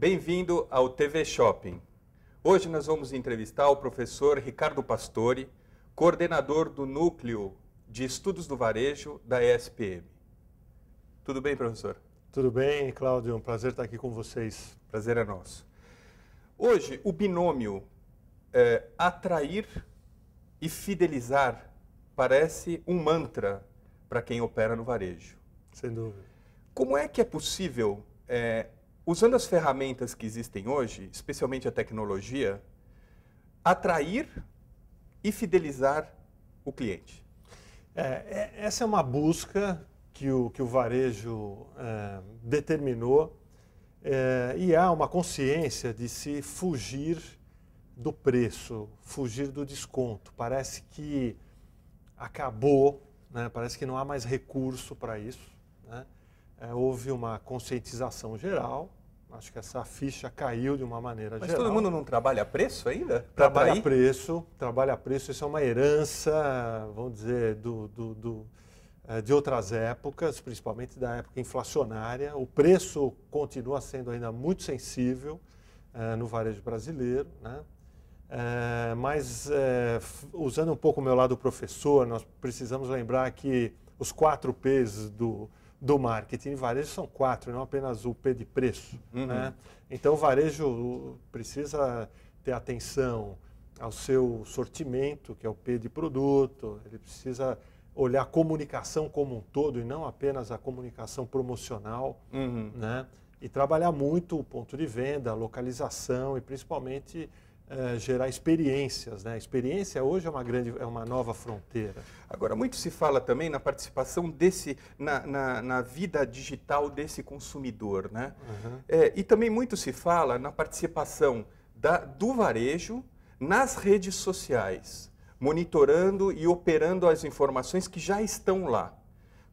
Bem-vindo ao TV Shopping. Hoje nós vamos entrevistar o professor Ricardo Pastore, coordenador do Núcleo de Estudos do Varejo da ESPM. Tudo bem, professor? Tudo bem, Cláudio. Um prazer estar aqui com vocês. Prazer é nosso. Hoje, o binômio é, atrair e fidelizar parece um mantra para quem opera no varejo. Sem dúvida. Como é que é possível é, usando as ferramentas que existem hoje, especialmente a tecnologia, atrair e fidelizar o cliente? É, é, essa é uma busca que o, que o varejo é, determinou é, e há uma consciência de se fugir do preço, fugir do desconto. Parece que acabou, né? parece que não há mais recurso para isso. Né? É, houve uma conscientização geral Acho que essa ficha caiu de uma maneira Mas geral. Mas todo mundo não trabalha a preço ainda? Trabalha a preço, trabalha a preço. Isso é uma herança, vamos dizer, do, do, do, é, de outras épocas, principalmente da época inflacionária. O preço continua sendo ainda muito sensível uh, no varejo brasileiro, né? É, mas, usando um pouco o meu lado professor, nós precisamos lembrar que os quatro P's do, do marketing varejo são quatro, não apenas o P de preço. Uhum. Né? Então, o varejo precisa ter atenção ao seu sortimento, que é o P de produto, ele precisa olhar a comunicação como um todo e não apenas a comunicação promocional, uhum. né? e trabalhar muito o ponto de venda, a localização e principalmente é, gerar experiências. Né? A experiência hoje é uma, grande, é uma nova fronteira. Agora, muito se fala também na participação desse, na, na, na vida digital desse consumidor. Né? Uhum. É, e também muito se fala na participação da, do varejo nas redes sociais, monitorando e operando as informações que já estão lá.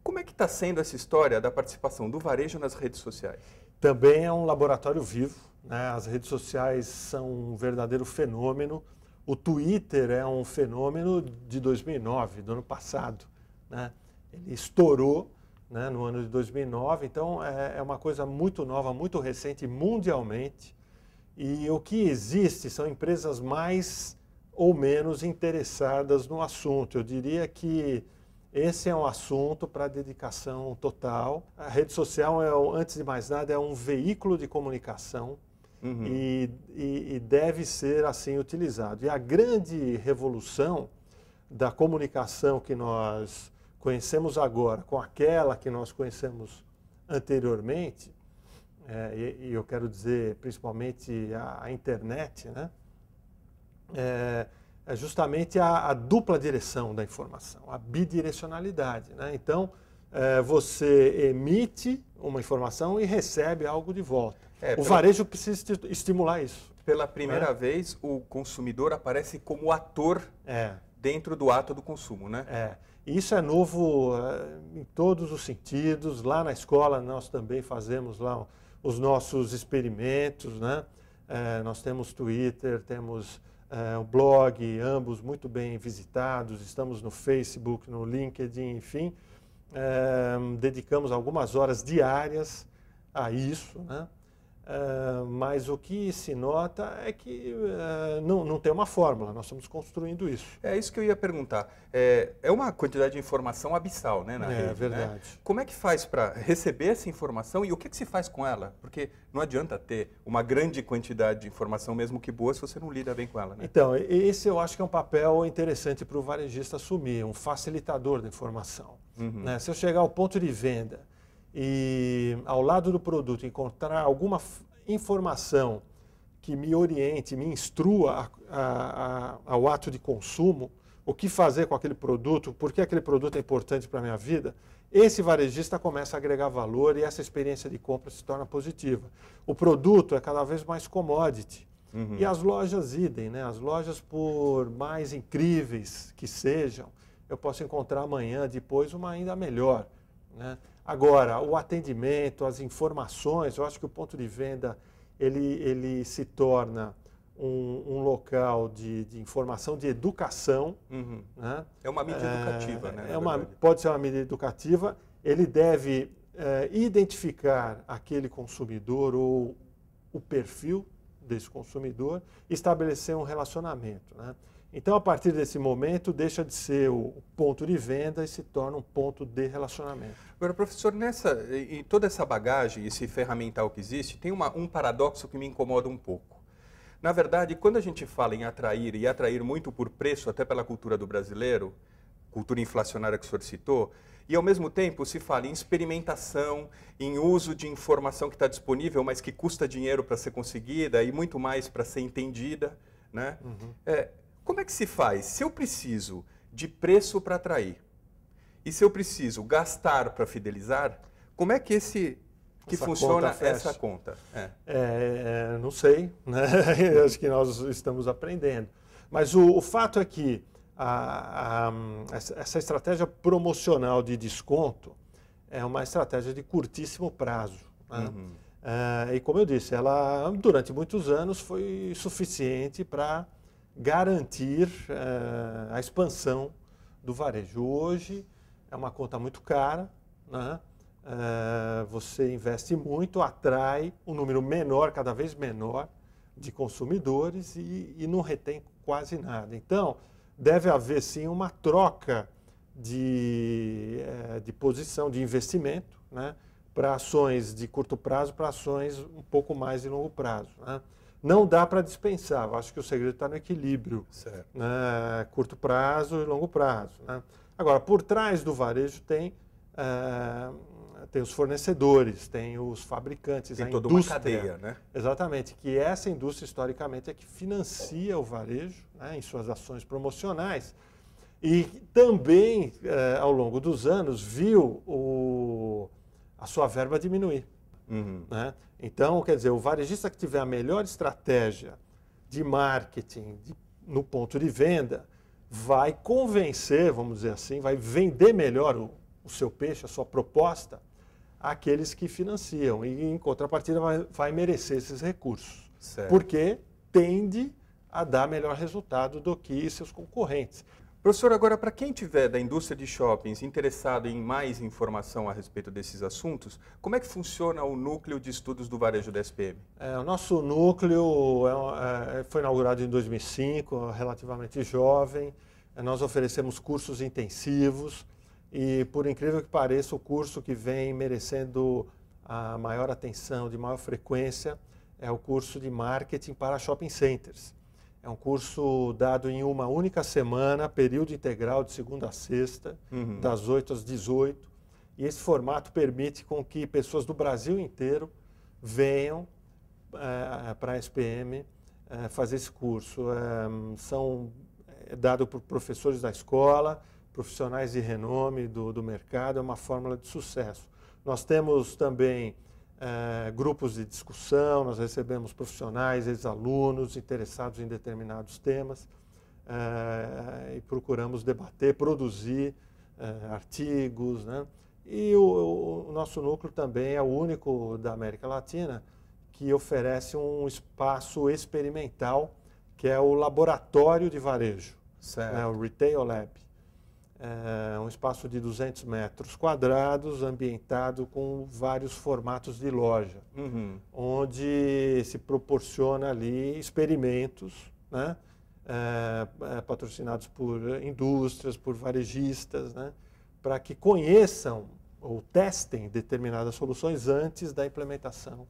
Como é que está sendo essa história da participação do varejo nas redes sociais? também é um laboratório vivo. Né? As redes sociais são um verdadeiro fenômeno. O Twitter é um fenômeno de 2009, do ano passado. Né? Ele estourou né, no ano de 2009, então é, é uma coisa muito nova, muito recente mundialmente. E o que existe são empresas mais ou menos interessadas no assunto. Eu diria que esse é um assunto para dedicação total. A rede social, é, antes de mais nada, é um veículo de comunicação uhum. e, e, e deve ser assim utilizado. E a grande revolução da comunicação que nós conhecemos agora com aquela que nós conhecemos anteriormente, é, e, e, eu quero dizer principalmente a, a internet, né? É, é justamente a, a, dupla direção da informação, a bidirecionalidade. Né? Então, é, você emite uma informação e recebe algo de volta. É, o varejo precisa estimular isso. Pela né? primeira né? vez, o consumidor aparece como ator é. dentro do ato do consumo, né? É. Isso é novo é, em todos os sentidos. Lá na escola nós também fazemos lá os nossos experimentos, né? É, nós temos Twitter, temos o é, blog, ambos muito bem visitados, estamos no Facebook, no LinkedIn, enfim. É, dedicamos algumas horas diárias a isso, né? Uh, mas o que se nota é que uh, não, não tem uma fórmula, nós estamos construindo isso. É isso que eu ia perguntar. É, é uma quantidade de informação abissal, né, na é, rede? É verdade. Né? Como é que faz para receber essa informação e o que, que, se faz com ela? Porque não adianta ter uma grande quantidade de informação, mesmo que boa, se você não lida bem com ela, né? Então, esse eu acho que é um papel interessante para o varejista assumir, um facilitador da informação. Uhum. Né? Se eu chegar ao ponto de venda e ao lado do produto encontrar alguma informação que me oriente, me instrua a, a, a, ao ato de consumo, o que fazer com aquele produto, por que aquele produto é importante para a minha vida, esse varejista começa a agregar valor e essa experiência de compra se torna positiva. O produto é cada vez mais commodity. Uhum. E as lojas idem, né? As lojas, por mais incríveis que sejam, eu posso encontrar amanhã, depois, uma ainda melhor. Né? Agora, o atendimento, as informações, eu acho que o ponto de venda ele, ele se torna um, um local de, de, informação, de educação. Uhum. Né? É uma mídia é, educativa, é, né? É uma, pode ser uma mídia educativa. Ele deve é, identificar aquele consumidor ou o perfil desse consumidor, estabelecer um relacionamento. Né? Então, a partir desse momento, deixa de ser o ponto de venda e se torna um ponto de relacionamento. Agora, professor, nessa, em toda essa bagagem, esse ferramental que existe, tem uma, um paradoxo que me incomoda um pouco. Na verdade, quando a gente fala em atrair, e atrair muito por preço, até pela cultura do brasileiro, cultura inflacionária que o senhor citou, e ao mesmo tempo se fala em experimentação, em uso de informação que está disponível, mas que custa dinheiro para ser conseguida e muito mais para ser entendida. Né? Uhum. É, como é que se faz? Se eu preciso de preço para atrair e se eu preciso gastar para fidelizar, como é que esse que essa funciona conta essa conta? É. é. É, não sei, né? acho que nós estamos aprendendo. Mas o, o fato é que a, a, essa estratégia promocional de desconto é uma estratégia de curtíssimo prazo. Né? Uhum. É, e como eu disse, ela durante muitos anos foi suficiente para garantir uh, a expansão do varejo. Hoje é uma conta muito cara, né? uh, você investe muito, atrai um número menor, cada vez menor, de consumidores e, e não retém quase nada. Então, deve haver sim uma troca de, uh, de posição, de investimento, né? para ações de curto prazo, para ações um pouco mais de longo prazo. Né? não dá para dispensar. Eu acho que o segredo está no equilíbrio, né? curto prazo e longo prazo. Né? Agora, por trás do varejo tem, uh, tem os fornecedores, tem os fabricantes, tem a toda indústria. Uma cadeia, né? Exatamente, que essa indústria historicamente é que financia o varejo né, em suas ações promocionais e também, uh, ao longo dos anos, viu o, a sua verba diminuir. Uhum. Né? Então, quer dizer, o varejista que tiver a melhor estratégia de marketing de, no ponto de venda vai convencer, vamos dizer assim, vai vender melhor o, o seu peixe, a sua proposta, àqueles que financiam. E, em contrapartida, vai, vai merecer esses recursos. Certo. Porque tende a dar melhor resultado do que seus concorrentes. Professor, agora, para quem tiver da indústria de shoppings interessado em mais informação a respeito desses assuntos, como é que funciona o núcleo de estudos do varejo da SPM? É, o nosso núcleo é, é, é, foi inaugurado em 2005, relativamente jovem. É, nós oferecemos cursos intensivos e, por incrível que pareça, o curso que vem merecendo a maior atenção, de maior frequência, é o curso de marketing para shopping centers. É um curso dado em uma única semana, período integral de segunda a sexta, uhum. das 8 às 18. E esse formato permite com que pessoas do Brasil inteiro venham é, para a SPM é, eh, fazer esse curso. É, são é dado por professores da escola, profissionais de renome do, do mercado, é uma fórmula de sucesso. Nós temos também é, grupos de discussão, nós recebemos profissionais, ex-alunos interessados em determinados temas é, e procuramos debater, produzir é, artigos. Né? E o, o, nosso núcleo também é o único da América Latina que oferece um espaço experimental, que é o Laboratório de Varejo, né, o Retail Lab é um espaço de 200 metros quadrados, ambientado com vários formatos de loja, uhum. onde se proporciona ali experimentos, né? É, é, patrocinados por indústrias, por varejistas, né? para que conheçam ou testem determinadas soluções antes da implementação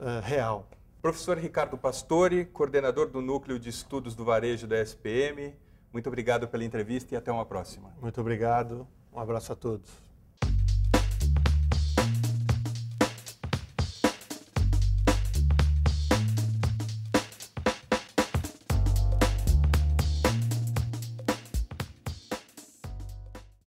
é, real. Professor Ricardo Pastore, coordenador do Núcleo de Estudos do Varejo da SPM, muito obrigado pela entrevista e até uma próxima. Muito obrigado. Um abraço a todos.